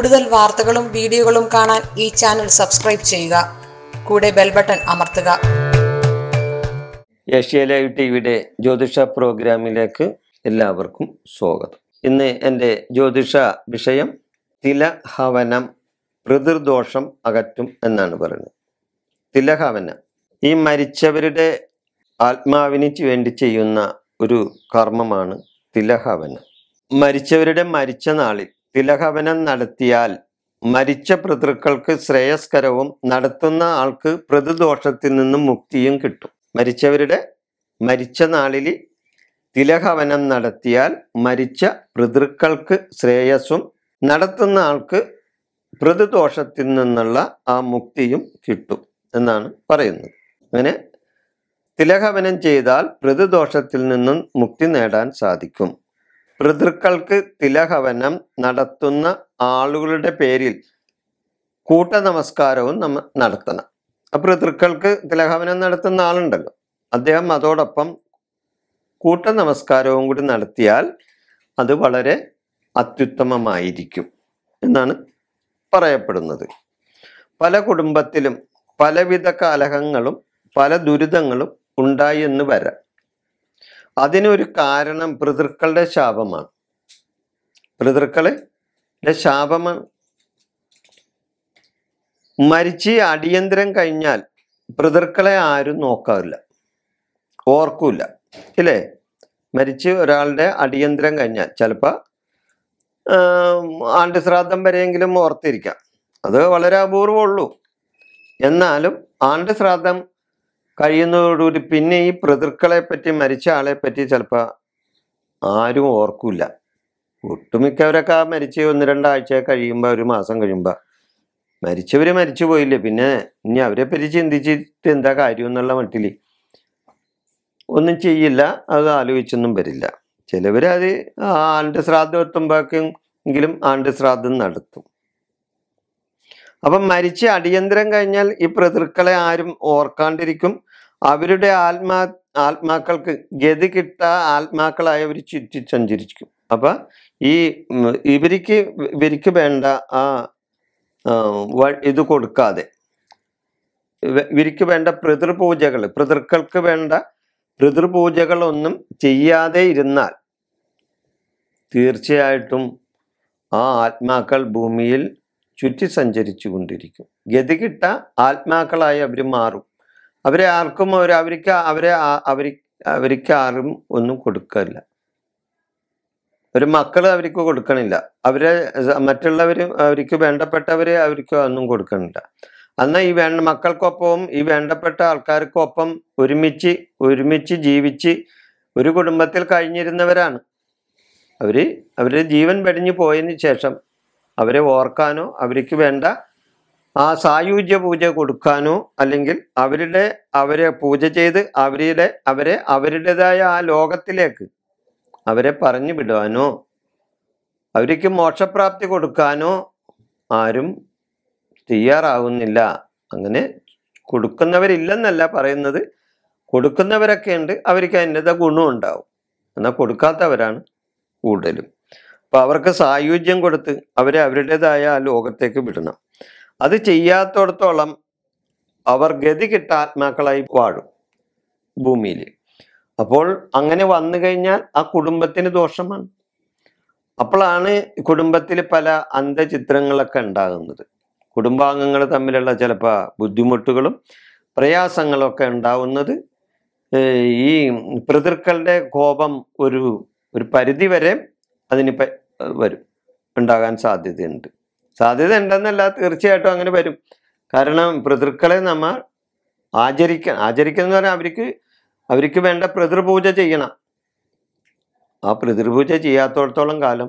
കൂടുതൽ വാർത്തകളും വീഡിയോകളും കാണാൻ ഈ ചാനൽ സബ്സ്ക്രൈബ് ചെയ്യുക കൂടെ ബെൽ ബട്ടൺ അമർത്തുക ഏഷ്യ ലൈവ് ടിവിയുടെ ജ്യോതിഷ പ്രോഗ്രാമിലേക്ക് എല്ലാവർക്കും സ്വാഗതം ഇന്ന് എൻ്റെ ജ്യോതിഷ വിഷയം തിലഹവനം പ്രതിർദോഷം അകറ്റും എന്നാണ് പറയുന്നത് തിലഹവനം ഈ മരിച്ചവരുടെ ആത്മാവിന് വേണ്ടി ചെയ്യുന്ന ഒരു കർമ്മമാണ് തിലഹവനം മരിച്ചവരുടെ മരിച്ച നാളിൽ തിലഹവനം നടത്തിയാൽ മരിച്ച പിതൃക്കൾക്ക് ശ്രേയസ്കരവും നടത്തുന്ന ആൾക്ക് പ്രതിദോഷത്തിൽ നിന്നും മുക്തിയും കിട്ടും മരിച്ചവരുടെ മരിച്ച നാളിൽ തിലഹവനം നടത്തിയാൽ മരിച്ച പിതൃക്കൾക്ക് ശ്രേയസ്സും നടത്തുന്ന ആൾക്ക് പ്രതിദോഷത്തിൽ നിന്നുള്ള ആ മുക്തിയും കിട്ടും എന്നാണ് പറയുന്നത് അങ്ങനെ തിലഹവനം ചെയ്താൽ പ്രതിദോഷത്തിൽ നിന്നും മുക്തി നേടാൻ സാധിക്കും പിതൃക്കൾക്ക് തിലഹവനം നടത്തുന്ന ആളുകളുടെ പേരിൽ കൂട്ട നമസ്കാരവും നമ്മൾ നടത്തണം അപ്പം പിതൃക്കൾക്ക് തിലഹവനം നടത്തുന്ന ആളുണ്ടല്ലോ അദ്ദേഹം അതോടൊപ്പം കൂട്ട നമസ്കാരവും കൂടി നടത്തിയാൽ അത് വളരെ അത്യുത്തമമായിരിക്കും എന്നാണ് പറയപ്പെടുന്നത് പല കുടുംബത്തിലും പലവിധ കലഹങ്ങളും പല ദുരിതങ്ങളും ഉണ്ടായി എന്ന് വരാം അതിനൊരു കാരണം പിതൃക്കളുടെ ശാപമാണ് പിതൃക്കളുടെ ശാപമാണ് മരിച്ച് അടിയന്തരം കഴിഞ്ഞാൽ പിതൃക്കളെ ആരും നോക്കാറില്ല ഓർക്കൂല ഇല്ലേ മരിച്ച് ഒരാളുടെ അടിയന്തരം കഴിഞ്ഞാൽ ചിലപ്പോൾ ആണ്ട് ശ്രാദ്ധം വരെയെങ്കിലും ഓർത്തിരിക്കാം അത് വളരെ അപൂർവമുള്ളൂ എന്നാലും ആണ്ട് ശ്രാദ്ധം കഴിയുന്നതോടുകൂടി പിന്നെ ഈ പ്രതിർക്കളെ പറ്റി മരിച്ച ആളെ പറ്റി ചിലപ്പോൾ ആരും ഓർക്കില്ല ഒട്ടുമിക്കവരൊക്കെ ആ മരിച്ച ഒന്ന് രണ്ടാഴ്ച കഴിയുമ്പോൾ ഒരു മാസം കഴിയുമ്പോൾ മരിച്ചവർ മരിച്ചു പോയില്ലേ പിന്നെ ഇനി അവരെ പറ്റി ചിന്തിച്ചിട്ട് എന്താ കാര്യം എന്നുള്ള മട്ടിൽ ഒന്നും ചെയ്യില്ല അത് ആലോചിച്ചൊന്നും വരില്ല ചിലവർ അത് ആണ്ട് ശ്രാദ്ധം എത്തുമ്പോഴെങ്കിലും ആണ്ട് ശ്രാദ്ധം നടത്തും അപ്പം മരിച്ച് അടിയന്തരം കഴിഞ്ഞാൽ ഈ പ്രതിർക്കളെ ആരും ഓർക്കാണ്ടിരിക്കും അവരുടെ ആത്മാ ആത്മാക്കൾക്ക് ഗതി കിട്ടാ ആത്മാക്കളായി അവർ ചുറ്റി സഞ്ചരിക്കും അപ്പം ഈ ഇവർക്ക് ഇവർക്ക് വേണ്ട ആ ഇത് കൊടുക്കാതെ ഇവർക്ക് വേണ്ട പിതൃപൂജകൾ പിതൃക്കൾക്ക് വേണ്ട പിതൃപൂജകളൊന്നും ചെയ്യാതെ ഇരുന്നാൽ തീർച്ചയായിട്ടും ആ ആത്മാക്കൾ ഭൂമിയിൽ ചുറ്റി സഞ്ചരിച്ചു കൊണ്ടിരിക്കും കിട്ട ആത്മാക്കളായി അവർ മാറും അവരെ ആർക്കും അവർ അവർക്ക് അവരെ അവർ അവർക്ക് ആരും ഒന്നും കൊടുക്കില്ല ഒരു മക്കൾ അവർക്ക് കൊടുക്കണില്ല അവരെ മറ്റുള്ളവർ അവർക്ക് വേണ്ടപ്പെട്ടവരെ അവർക്ക് ഒന്നും കൊടുക്കണില്ല എന്നാൽ ഈ വേണ്ട മക്കൾക്കൊപ്പവും ഈ വേണ്ടപ്പെട്ട ആൾക്കാർക്കൊപ്പം ഒരുമിച്ച് ഒരുമിച്ച് ജീവിച്ച് ഒരു കുടുംബത്തിൽ കഴിഞ്ഞിരുന്നവരാണ് അവർ അവരുടെ ജീവൻ വെടിഞ്ഞു പോയതിന് ശേഷം അവരെ ഓർക്കാനോ അവർക്ക് വേണ്ട ആ സായുജ്യ പൂജ കൊടുക്കാനോ അല്ലെങ്കിൽ അവരുടെ അവരെ പൂജ ചെയ്ത് അവരുടെ അവരെ അവരുടേതായ ആ ലോകത്തിലേക്ക് അവരെ പറഞ്ഞു വിടുവാനോ അവർക്ക് മോക്ഷപ്രാപ്തി കൊടുക്കാനോ ആരും തയ്യാറാകുന്നില്ല അങ്ങനെ കൊടുക്കുന്നവരില്ലെന്നല്ല പറയുന്നത് കൊടുക്കുന്നവരൊക്കെ ഉണ്ട് അവർക്ക് അതിൻ്റെതായ ഗുണം ഉണ്ടാവും എന്നാൽ കൊടുക്കാത്തവരാണ് കൂടുതലും അപ്പോൾ അവർക്ക് സായുജ്യം കൊടുത്ത് അവരെ അവരുടേതായ ആ ലോകത്തേക്ക് വിടണം അത് ചെയ്യാത്തടത്തോളം അവർ ഗതി കിട്ട ആത്മാക്കളായി വാഴും ഭൂമിയിൽ അപ്പോൾ അങ്ങനെ വന്നു കഴിഞ്ഞാൽ ആ കുടുംബത്തിന് ദോഷമാണ് അപ്പോഴാണ് കുടുംബത്തിൽ പല അന്ധചിത്രങ്ങളൊക്കെ ഉണ്ടാകുന്നത് കുടുംബാംഗങ്ങൾ തമ്മിലുള്ള ചിലപ്പോൾ ബുദ്ധിമുട്ടുകളും പ്രയാസങ്ങളൊക്കെ ഉണ്ടാവുന്നത് ഈ പിതൃക്കളുടെ കോപം ഒരു ഒരു പരിധി വരെ അതിന് വരും ഉണ്ടാകാൻ സാധ്യതയുണ്ട് സാധ്യത ഉണ്ടെന്നല്ല തീർച്ചയായിട്ടും അങ്ങനെ വരും കാരണം പിതൃക്കളെ നമ്മൾ ആചരിക്ക ആചരിക്കുന്ന പറഞ്ഞാൽ അവർക്ക് അവർക്ക് വേണ്ട പിതൃപൂജ ചെയ്യണം ആ പിതൃപൂജ ചെയ്യാത്തോടത്തോളം കാലം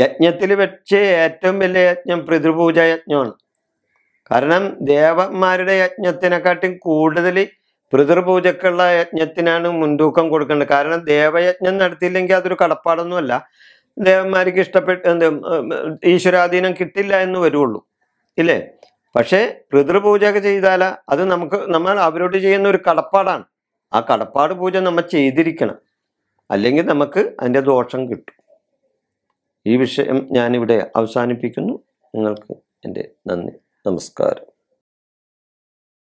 യജ്ഞത്തിൽ വെച്ച് ഏറ്റവും വലിയ യജ്ഞം പിതൃപൂജ യജ്ഞമാണ് കാരണം ദേവന്മാരുടെ യജ്ഞത്തിനെക്കാട്ടും കൂടുതൽ പിതൃപൂജക്കുള്ള യജ്ഞത്തിനാണ് മുൻതൂക്കം കൊടുക്കേണ്ടത് കാരണം ദേവയജ്ഞം നടത്തിയില്ലെങ്കിൽ അതൊരു കടപ്പാടൊന്നുമല്ല ദേവന്മാർക്ക് ഇഷ്ടപ്പെട്ട് എന്ത് ഈശ്വരാധീനം കിട്ടില്ല എന്ന് വരുള്ളൂ ഇല്ലേ പക്ഷേ പിതൃപൂജയൊക്കെ ചെയ്താല അത് നമുക്ക് നമ്മൾ അവരോട് ചെയ്യുന്ന ഒരു കടപ്പാടാണ് ആ കടപ്പാട് പൂജ നമ്മൾ ചെയ്തിരിക്കണം അല്ലെങ്കിൽ നമുക്ക് അതിൻ്റെ ദോഷം കിട്ടും ഈ വിഷയം ഞാനിവിടെ അവസാനിപ്പിക്കുന്നു നിങ്ങൾക്ക് എൻ്റെ നന്ദി നമസ്കാരം